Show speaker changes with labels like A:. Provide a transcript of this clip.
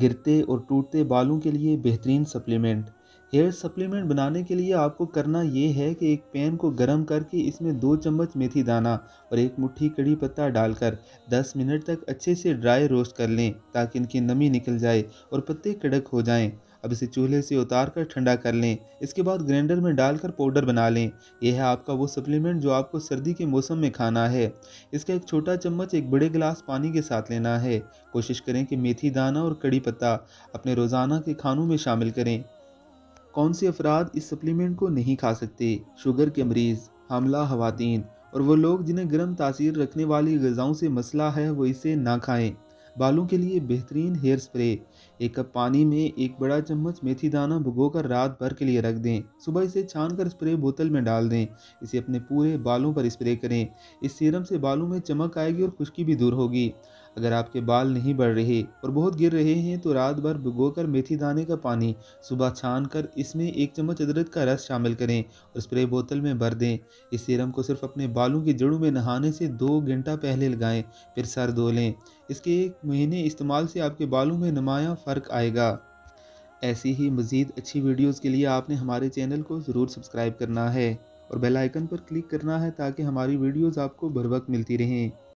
A: गिरते और टूटते बालों के लिए बेहतरीन सप्लीमेंट हेयर सप्लीमेंट बनाने के लिए आपको करना ये है कि एक पैन को गर्म करके इसमें दो चम्मच मेथी दाना और एक मुट्ठी कड़ी पत्ता डालकर 10 मिनट तक अच्छे से ड्राई रोस्ट कर लें ताकि इनकी नमी निकल जाए और पत्ते कड़क हो जाएं। अब इसे चूल्हे से उतार कर ठंडा कर लें इसके बाद ग्राइंडर में डालकर पाउडर बना लें यह है आपका वो सप्लीमेंट जो आपको सर्दी के मौसम में खाना है इसका एक छोटा चम्मच एक बड़े गिलास पानी के साथ लेना है कोशिश करें कि मेथी दाना और कड़ी पत्ता अपने रोज़ाना के खानों में शामिल करें कौन से अफराद इस सप्लीमेंट को नहीं खा सकते शुगर के मरीज़ हमला खातन और वो लोग जिन्हें गर्म तासीर रखने वाली गज़ाओं से मसला है वो इसे ना खाएं बालों के लिए बेहतरीन हेयर स्प्रे एक कप पानी में एक बड़ा चम्मच मेथी दाना कर रात भर के लिए रख दें सुबह इसे छान कर स्प्रे बोतल में डाल दें इसे अपने पूरे बालों पर स्प्रे करें इस सीरम से बालों में चमक आएगी और खुश्की भी दूर होगी अगर आपके बाल नहीं बढ़ रहे और बहुत गिर रहे हैं तो रात भर भिगो मेथी दाने का पानी सुबह छान कर इसमें एक चम्मच अदरक का रस शामिल करें और स्प्रे बोतल में भर दें इस सीरम को सिर्फ अपने बालों की जड़ों में नहाने से दो घंटा पहले लगाएं फिर सर धो लें इसके एक महीने इस्तेमाल से आपके बालों में नमाया फ़र्क आएगा ऐसी ही मज़ीद अच्छी वीडियोज़ के लिए आपने हमारे चैनल को ज़रूर सब्सक्राइब करना है और बेल आइकन पर क्लिक करना है ताकि हमारी वीडियोज़ आपको बर वक्त मिलती रहें